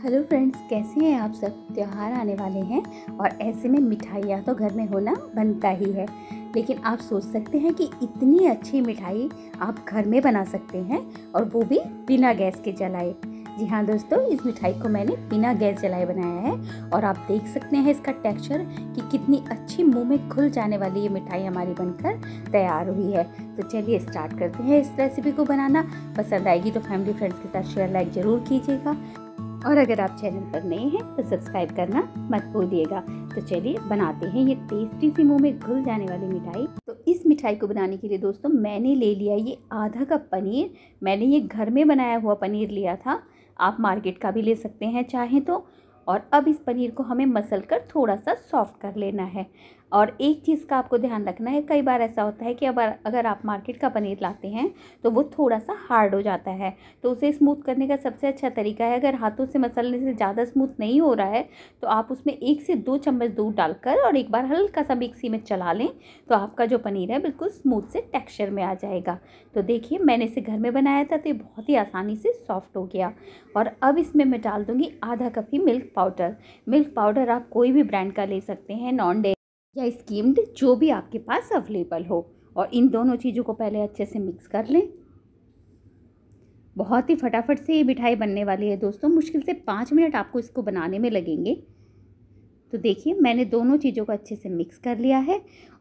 hello friends कैसे हैं आप सब त्यौहार आने वाले हैं और ऐसे में मिठाइयाँ तो घर में होना बनता ही है लेकिन आप सोच सकते हैं कि इतनी अच्छी मिठाई आप घर में बना सकते हैं और वो भी बिना गैस के जलाए जी हाँ दोस्तों इस मिठाई को मैंने बिना गैस जलाए बनाया है और आप देख सकते हैं इसका टेक्सचर कि कितनी अच्छी मुंह में घुल जाने वाली ये मिठाई हमारी बनकर तैयार हुई है तो चलिए स्टार्ट करते हैं इस रेसिपी को बनाना पसंद आएगी तो फैमिली फ्रेंड्स के साथ शेयर लाइक ज़रूर कीजिएगा और अगर आप चैनल पर नए हैं तो सब्सक्राइब करना मत भूलिएगा तो चलिए बनाते हैं ये टेस्टी सी मुंह में घुल जाने वाली मिठाई तो इस मिठाई को बनाने के लिए दोस्तों मैंने ले लिया ये आधा कप पनीर मैंने ये घर में बनाया हुआ पनीर लिया था आप मार्केट का भी ले सकते हैं चाहें तो और अब इस पनीर को हमें मसल कर थोड़ा सा सॉफ्ट कर लेना है और एक चीज़ का आपको ध्यान रखना है कई बार ऐसा होता है कि अगर अगर आप मार्केट का पनीर लाते हैं तो वो थोड़ा सा हार्ड हो जाता है तो उसे स्मूथ करने का सबसे अच्छा तरीका है अगर हाथों से मसलने से ज़्यादा स्मूथ नहीं हो रहा है तो आप उसमें एक से दो चम्मच दूध डालकर और एक बार हल्का सा मिक्सी में चला लें तो आपका जो पनीर है बिल्कुल स्मूथ से टेक्स्चर में आ जाएगा तो देखिए मैंने इसे घर में बनाया था तो ये बहुत ही आसानी से सॉफ्ट हो गया और अब इसमें मैं डाल दूँगी आधा कप ही मिल्क पाउडर मिल्क पाउडर आप कोई भी ब्रांड का ले सकते हैं नॉन डेरी या स्कीम्ड जो भी आपके पास अवेलेबल हो और इन दोनों चीज़ों को पहले अच्छे से मिक्स कर लें बहुत ही फटाफट से ये मिठाई बनने वाली है दोस्तों मुश्किल से पाँच मिनट आपको इसको बनाने में लगेंगे तो देखिए मैंने दोनों चीज़ों को अच्छे से मिक्स कर लिया है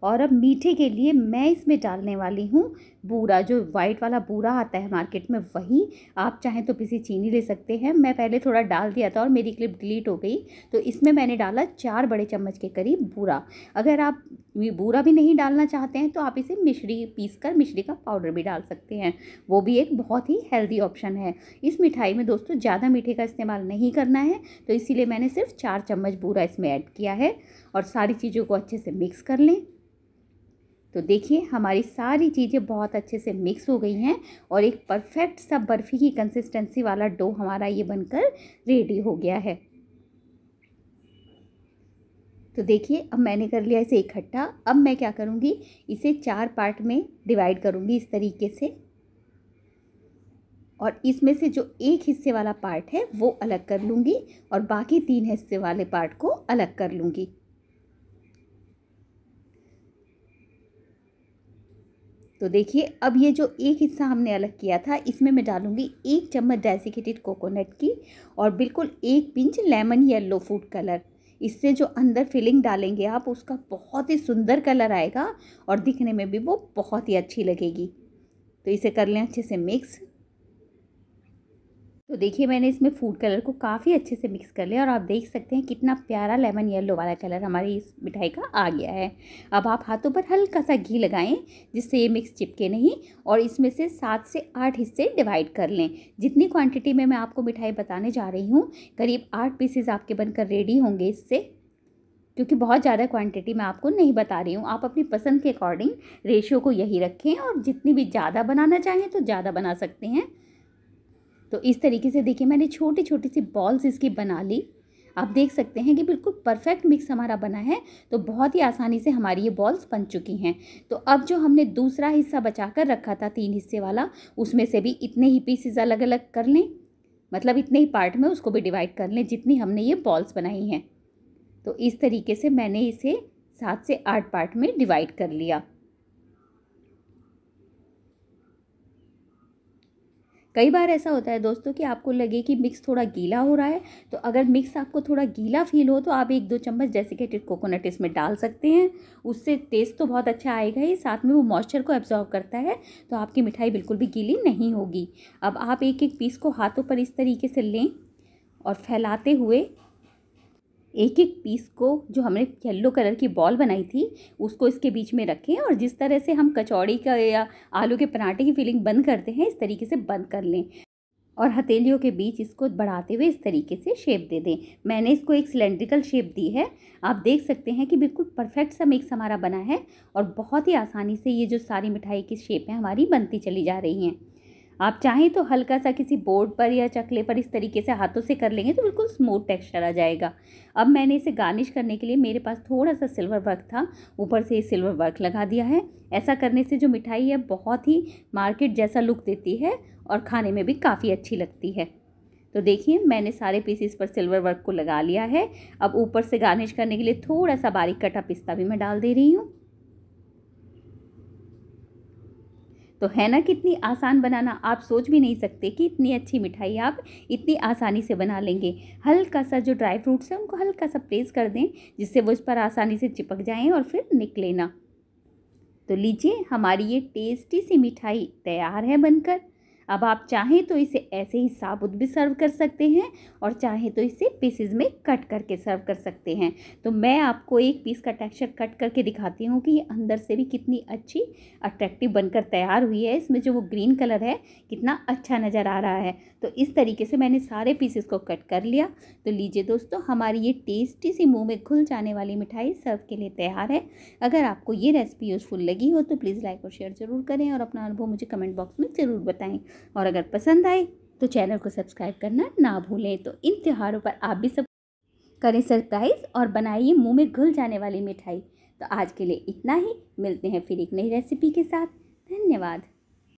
और अब मीठे के लिए मैं इसमें डालने वाली हूँ बूरा जो वाइट वाला बूरा आता है मार्केट में वही आप चाहें तो किसी चीनी ले सकते हैं मैं पहले थोड़ा डाल दिया था और मेरी क्लिप डिलीट हो गई तो इसमें मैंने डाला चार बड़े चम्मच के करीब बूरा अगर आप बूरा भी नहीं डालना चाहते हैं तो आप इसे मिश्री पीस कर मिश्री का पाउडर भी डाल सकते हैं वो भी एक बहुत ही हेल्दी ऑप्शन है इस मिठाई में दोस्तों ज़्यादा मीठे का इस्तेमाल नहीं करना है तो इसीलिए मैंने सिर्फ चार चम्मच बूरा इसमें ऐड किया है और सारी चीज़ों को अच्छे से मिक्स कर लें तो देखिए हमारी सारी चीज़ें बहुत अच्छे से मिक्स हो गई हैं और एक परफेक्ट सा बर्फ़ी की कंसिस्टेंसी वाला डो हमारा ये बनकर रेडी हो गया है तो देखिए अब मैंने कर लिया इसे इकट्ठा अब मैं क्या करूँगी इसे चार पार्ट में डिवाइड करूँगी इस तरीके से और इसमें से जो एक हिस्से वाला पार्ट है वो अलग कर लूँगी और बाकी तीन हिस्से वाले पार्ट को अलग कर लूँगी तो देखिए अब ये जो एक हिस्सा हमने अलग किया था इसमें मैं डालूँगी एक चम्मच डेसिकेटेड कोकोनट की और बिल्कुल एक pinch lemon yellow food colour इससे जो अंदर फिलिंग डालेंगे आप उसका बहुत ही सुंदर कलर आएगा और दिखने में भी वो बहुत ही अच्छी लगेगी तो इसे कर लें अच्छे से मिक्स तो देखिए मैंने इसमें फूड कलर को काफ़ी अच्छे से मिक्स कर लिया और आप देख सकते हैं कितना प्यारा लेमन येलो वाला कलर हमारी इस मिठाई का आ गया है अब आप हाथों पर हल्का सा घी लगाएं जिससे ये मिक्स चिपके नहीं और इसमें से सात से आठ हिस्से डिवाइड कर लें जितनी क्वांटिटी में मैं आपको मिठाई बताने जा रही हूँ करीब आठ पीसेज आपके बनकर रेडी होंगे इससे क्योंकि बहुत ज़्यादा क्वांटिटी मैं आपको नहीं बता रही हूँ आप अपनी पसंद के अकॉर्डिंग रेशियो को यही रखें और जितनी भी ज़्यादा बनाना चाहें तो ज़्यादा बना सकते हैं तो इस तरीके से देखिए मैंने छोटी छोटी सी बॉल्स इसकी बना ली आप देख सकते हैं कि बिल्कुल परफेक्ट मिक्स हमारा बना है तो बहुत ही आसानी से हमारी ये बॉल्स बन चुकी हैं तो अब जो हमने दूसरा हिस्सा बचा कर रखा था तीन हिस्से वाला उसमें से भी इतने ही पीसेज अलग अलग कर लें मतलब इतने ही पार्ट में उसको भी डिवाइड कर लें जितनी हमने ये बॉल्स बनाई हैं तो इस तरीके से मैंने इसे सात से आठ पार्ट में डिवाइड कर लिया कई बार ऐसा होता है दोस्तों कि आपको लगे कि मिक्स थोड़ा गीला हो रहा है तो अगर मिक्स आपको थोड़ा गीला फील हो तो आप एक दो चम्मच डेसिकेटेड कोकोनट इसमें डाल सकते हैं उससे टेस्ट तो बहुत अच्छा आएगा ही साथ में वो मॉइस्चर को एब्जॉर्व करता है तो आपकी मिठाई बिल्कुल भी गीली नहीं होगी अब आप एक एक पीस को हाथों पर इस तरीके से लें और फैलाते हुए एक एक पीस को जो हमने येल्लो कलर की बॉल बनाई थी उसको इसके बीच में रखें और जिस तरह से हम कचौड़ी का या आलू के पराठे की फीलिंग बंद करते हैं इस तरीके से बंद कर लें और हथेलियों के बीच इसको बढ़ाते हुए इस तरीके से शेप दे दें मैंने इसको एक सिलेंड्रिकल शेप दी है आप देख सकते हैं कि बिल्कुल परफेक्ट सा मिक्स हमारा बना है और बहुत ही आसानी से ये जो सारी मिठाई की शेप है हमारी बनती चली जा रही हैं आप चाहें तो हल्का सा किसी बोर्ड पर या चकले पर इस तरीके से हाथों से कर लेंगे तो बिल्कुल स्मूथ टेक्सचर आ जाएगा अब मैंने इसे गार्निश करने के लिए मेरे पास थोड़ा सा सिल्वर वर्क था ऊपर से ये सिल्वर वर्क लगा दिया है ऐसा करने से जो मिठाई है बहुत ही मार्केट जैसा लुक देती है और खाने में भी काफ़ी अच्छी लगती है तो देखिए मैंने सारे पीसीस पर सिल्वर वर्क को लगा लिया है अब ऊपर से गार्निश करने के लिए थोड़ा सा बारीक कटा पिस्ता भी मैं डाल दे रही हूँ तो है ना कितनी आसान बनाना आप सोच भी नहीं सकते कि इतनी अच्छी मिठाई आप इतनी आसानी से बना लेंगे हल्का सा जो ड्राई फ्रूट्स हैं उनको हल्का सा प्रेस कर दें जिससे वो इस पर आसानी से चिपक जाएँ और फिर निकलेना तो लीजिए हमारी ये टेस्टी सी मिठाई तैयार है बनकर अब आप चाहें तो इसे ऐसे ही साबुत भी सर्व कर सकते हैं और चाहें तो इसे पीसेज में कट करके सर्व कर सकते हैं तो मैं आपको एक पीस का टेक्सचर कट करके दिखाती हूँ कि ये अंदर से भी कितनी अच्छी अट्रैक्टिव बनकर तैयार हुई है इसमें जो वो ग्रीन कलर है कितना अच्छा नज़र आ रहा है तो इस तरीके से मैंने सारे पीसेस को कट कर लिया तो लीजिए दोस्तों हमारी ये टेस्टी सी मुँह में घुल जाने वाली मिठाई सर्व के लिए तैयार है अगर आपको ये रेसिपी यूज़फुल लगी हो तो प्लीज़ लाइक और शेयर ज़रूर करें और अपना अनुभव मुझे कमेंट बॉक्स में ज़रूर बताएँ और अगर पसंद आए तो चैनल को सब्सक्राइब करना ना भूलें तो इन त्योहारों पर आप भी सब करें सरप्राइज़ और बनाइए मुंह में घुल जाने वाली मिठाई तो आज के लिए इतना ही मिलते हैं फिर एक नई रेसिपी के साथ धन्यवाद